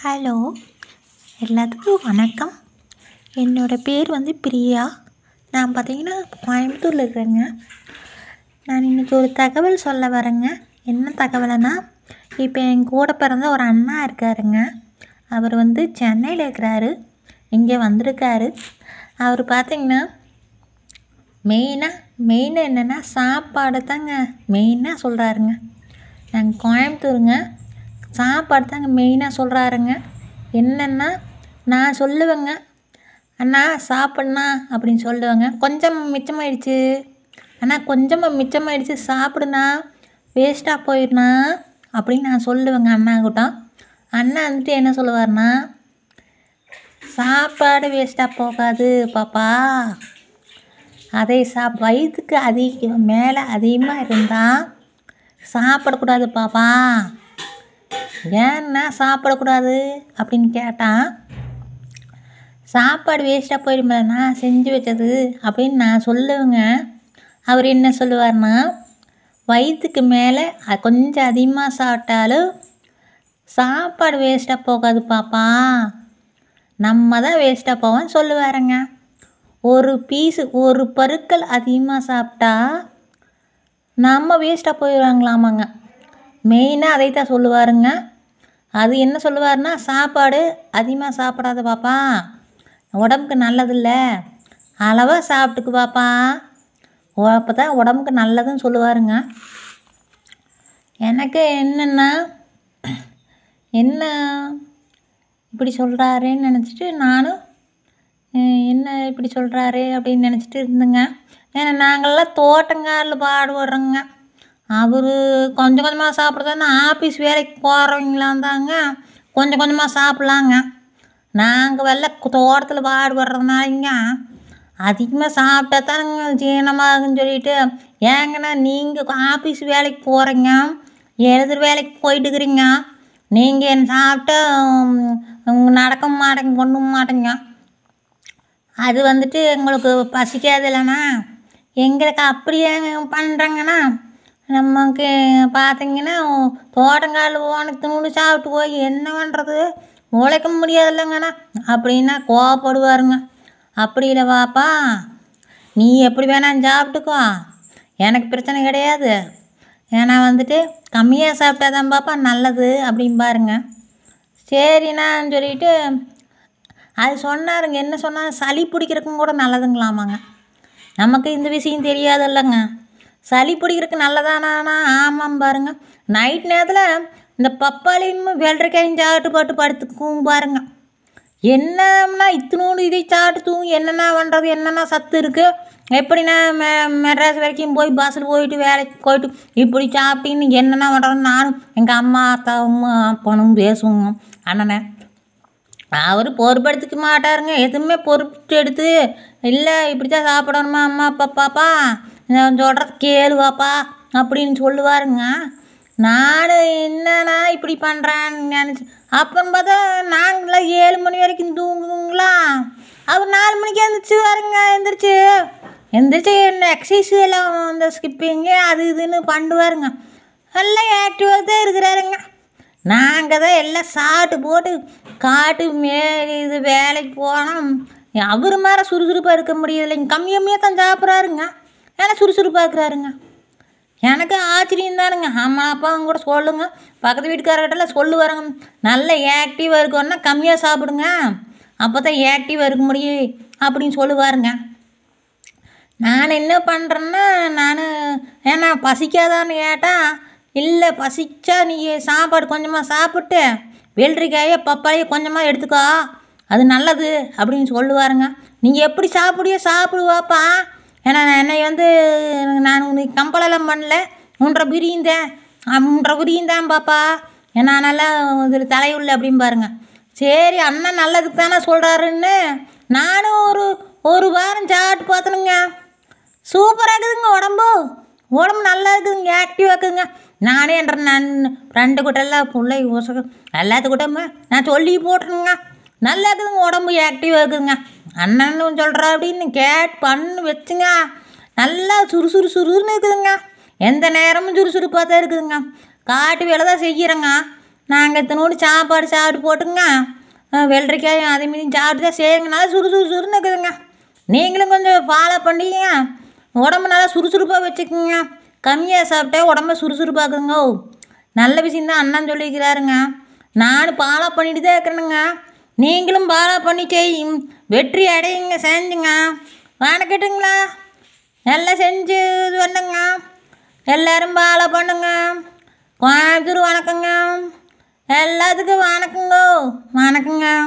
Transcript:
hello எல்லாத்துக்கும் வணக்கம் என்னோடய பேர் வந்து பிரியா நான் பார்த்தீங்கன்னா கோயம்புத்தூரில் இருக்கிறேங்க நான் இன்றைக்கி ஒரு தகவல் சொல்ல வரேங்க என்ன தகவலைனா இப்போ என் கூட பிறந்த ஒரு அண்ணா இருக்காருங்க அவர் வந்து சென்னையில் இருக்கிறாரு இங்கே வந்திருக்காரு அவர் பார்த்திங்கன்னா மெயினாக மெயினாக என்னென்னா சாப்பாடு தாங்க மெயினாக சொல்கிறாருங்க நாங்கள் கோயம்புத்தூருங்க சாப்பாடு தாங்க மெயினாக சொல்கிறாருங்க என்னென்னா நான் சொல்லுவேங்க அண்ணா சாப்பிட்ணா அப்படின்னு சொல்லுவேங்க கொஞ்சம் மிச்சமாயிடுச்சு அண்ணா கொஞ்சமாக மிச்சமாயிடுச்சு சாப்பிடுண்ணா வேஸ்ட்டாக போயிடுனா அப்படின்னு நான் சொல்லுவேங்க அண்ணா கூட்டம் அண்ணா வந்துட்டு என்ன சொல்லுவார்னா சாப்பாடு வேஸ்ட்டாக போகாது பாப்பா அதை சாப் வயிற்றுக்கு அதிக மேலே அதிகமாக இருந்தால் சாப்பிடக்கூடாது பாப்பா ஏன்னா சாப்பிடக்கூடாது அப்படின்னு கேட்டான் சாப்பாடு வேஸ்ட்டாக போயிடும்ல செஞ்சு வச்சது அப்படின்னு நான் சொல்லுவேங்க அவர் என்ன சொல்லுவார்னா வயிற்றுக்கு மேலே கொஞ்சம் அதிகமாக சாப்பிட்டாலும் சாப்பாடு வேஸ்ட்டாக போகாது பாப்பா நம்ம தான் வேஸ்ட்டாக போவோம்னு சொல்லுவாருங்க ஒரு பீஸு ஒரு பருக்கள் அதிகமாக சாப்பிட்டா நம்ம வேஸ்ட்டாக போயிடுவாங்களாமாங்க மெயினாக அதை தான் சொல்லுவாருங்க அது என்ன சொல்லுவாருன்னா சாப்பாடு அதிகமாக சாப்பிடாத பாப்பா உடம்புக்கு நல்லதில்லை அளவாக சாப்பிட்டுக்கு பாப்பா அப்போ தான் உடம்புக்கு நல்லதுன்னு சொல்லுவாருங்க எனக்கு என்னென்னா என்ன இப்படி சொல்கிறாருன்னு நினச்சிட்டு நானும் என்ன இப்படி சொல்கிறாரு அப்படின்னு நினச்சிட்டு இருந்தேங்க ஏன்னா நாங்கள்லாம் தோட்டங்காரில் பாடுபடுறோங்க அவர் கொஞ்சம் கொஞ்சமாக சாப்பிட்றதுன்னா ஆஃபீஸ் வேலைக்கு போகிறவங்களா இருந்தாங்க கொஞ்சம் கொஞ்சமாக சாப்பிட்லாங்க நாங்கள் வெள்ள தோட்டத்தில் பாடுபடுறதுனாலங்க அதிகமாக சாப்பிட்டா தானுங்க ஜீரணமாகுன்னு சொல்லிட்டு ஏங்கண்ணா நீங்கள் ஆஃபீஸ் வேலைக்கு போகிறீங்க எழுதுகிற வேலைக்கு போயிட்டுக்கிறீங்க நீங்கள் என்ன சாப்பிட்டா நடக்க மாட்டேங்க கொண்டு மாட்டேங்க அது வந்துட்டு எங்களுக்கு பசிக்காது இல்லைண்ணா எங்களுக்கு அப்படியே பண்ணுறாங்கண்ணா நமக்கு பார்த்தீங்கன்னா தோட்டங்கால் ஓனத்துணுன்னு சாப்பிட்டு போய் என்ன பண்ணுறது உழைக்க முடியாது இல்லைங்கண்ணா அப்படின்னா கோவப்படுவாருங்க அப்படி இல்லை பாப்பா நீ எப்படி வேணாலும் சாப்பிட்டுக்கோ எனக்கு பிரச்சனை கிடையாது ஏன்னா வந்துட்டு கம்மியாக சாப்பிட்டா தான் பாப்பா நல்லது அப்படின்னு பாருங்க சரிண்ணான்னு சொல்லிட்டு அது சொன்னாருங்க என்ன சொன்னால் சளி பிடிக்கிறக்கும் கூட நல்லதுங்களாமாங்க நமக்கு இந்த விஷயம் தெரியாது இல்லைங்க சளி பிடிக்கிறதுக்கு நல்லதானா ஆமாம் பாருங்க நைட் நேரத்தில் இந்த பப்பாளியும் வெள்ளரிக்காயும் சாப்பிட்டு போட்டு படுத்துக்கும் பாருங்க என்னன்னா இத்தினோடு இதை சாப்பிட்டு தூங்கும் என்னென்ன பண்ணுறது என்னென்ன சத்து இருக்குது எப்படின்னா மெ மெட்ராஸ் வரைக்கும் போய் பஸ்ஸில் போயிட்டு வேலைக்கு போயிட்டு இப்படி சாப்பிட்டீங்கன்னு என்னென்ன பண்ணுறதுன்னு நானும் எங்கள் அம்மா அத்தாவும் அப்பனும் பேசுவோங்க அண்ணனே அவர் பொறுப்படுத்திக்க மாட்டாருங்க எதுவுமே பொறுப்பு எடுத்து இல்லை இப்படி தான் சாப்பிடணுமா அம்மா அப்பா பாப்பா நான் சொல்கிறது கேளுவாப்பா அப்படின்னு சொல்லுவாருங்க நான் என்னண்ணா இப்படி பண்ணுறான்னு நினச்சி அப்புறம் பார்த்தா நாங்களாம் ஏழு மணி வரைக்கும் தூங்குவோங்களா அவர் நாலு மணிக்கு எழுந்திரிச்சு வருங்க எழுந்திரிச்சு எந்திரிச்சு என்ன எக்ஸசைஸ் எல்லாம் இந்த ஸ்கிப்பிங்கு அது இதுன்னு பண்ணுவாருங்க எல்லாம் ஆக்டிவாக தான் இருக்கிறாருங்க நாங்கள் தான் எல்லாம் சாப்பிட்டு போட்டு காட்டு மே இது வேலைக்கு போனோம் அவர் மாதிரி சுறுசுறுப்பாக இருக்க முடியலைங்க கம்மி கம்மியாக தான் சாப்பிட்றாருங்க நல்லா சுறுசுறுப்பாக இருக்கிறாருங்க எனக்கு ஆச்சரியம் தானுங்க அம்மா அப்பாவும் கூட சொல்லுங்க பக்கத்து வீட்டுக்காரர்கிட்டலாம் சொல்லுவாருங்க நல்ல ஆக்டிவாக இருக்கணும்னா கம்மியாக சாப்பிடுங்க அப்போ தான் ஆக்டிவாக இருக்க முடியும் அப்படின்னு சொல்லுவாருங்க நான் என்ன பண்ணுறேன்னா நான் ஏன்னா பசிக்காதான்னு கேட்டால் இல்லை பசிச்சா நீ சாப்பாடு கொஞ்சமாக சாப்பிட்டு வெள்ளரிக்காயை பப்பாயை கொஞ்சமாக எடுத்துக்கோ அது நல்லது அப்படின்னு சொல்லுவாருங்க நீங்கள் எப்படி சாப்பிடியோ சாப்பிடுவாப்பா ஏன்னா நான் என்னை வந்து நான் உனக்கு கம்பளெல்லாம் பண்ணல உன்ற பிரியுந்தேன் உன்ற பிரியந்தான் பாப்பா நான் நல்லா இதில் தலையுள்ள அப்படின்னு பாருங்க சரி அண்ணன் நல்லதுக்கு தானே சொல்கிறாருன்னு நானும் ஒரு ஒரு வாரம் சாப்பிட்டு பார்த்தனுங்க சூப்பராக இருக்குதுங்க உடம்பு உடம்பு நல்லா இருக்குதுங்க ஆக்டிவாக இருக்குதுங்க நானே என்ற நான் ரெண்டு கூட்டெல்லாம் பிள்ளை ஊசகம் எல்லாத்து நான் சொல்லி போட்டுருங்க நல்லா இருக்குதுங்க உடம்பு ஆக்டிவாக இருக்குதுங்க அண்ணனும் சொல்கிறா அப்படின்னு கேட் பண்ணு வச்சுங்க நல்லா சுறுசுறு சுறுசுறுன்னு இருக்குதுங்க எந்த நேரமும் சுறுசுறுப்பாக தான் இருக்குதுங்க காட்டு வேலை தான் செய்கிறேங்க நாங்கள் இத்தனோடு சாப்பாடு சாப்பிட்டு போட்டுங்க வெள்ளரிக்காயும் அதே மீதி சாப்பிட்டு தான் செய்யுங்கனால சுறுசுறு சுறுன்னு இருக்குதுங்க நீங்களும் கொஞ்சம் ஃபாலோ பண்ணிக்கங்க உடம்பு நல்லா சுறுசுறுப்பாக வச்சுக்கோங்க கம்மியாக சாப்பிட்டா உடம்ப சுறுசுறுப்பாக்குங்க நல்ல விஷயந்தான் அண்ணன் சொல்லியிருக்கிறாருங்க நானும் ஃபாலோ பண்ணிட்டு தான் இருக்கிறேனுங்க நீங்களும் பாலா பண்ணி செய்யும் வெற்றி அடையுங்க செஞ்சுங்க வணக்கட்டுங்களா எல்லாம் செஞ்சு இது பண்ணுங்க எல்லோரும் பாலா பண்ணுங்க கோயம்புத்தூர் வணக்கங்க எல்லாத்துக்கும் வணக்கங்கோ வணக்கங்க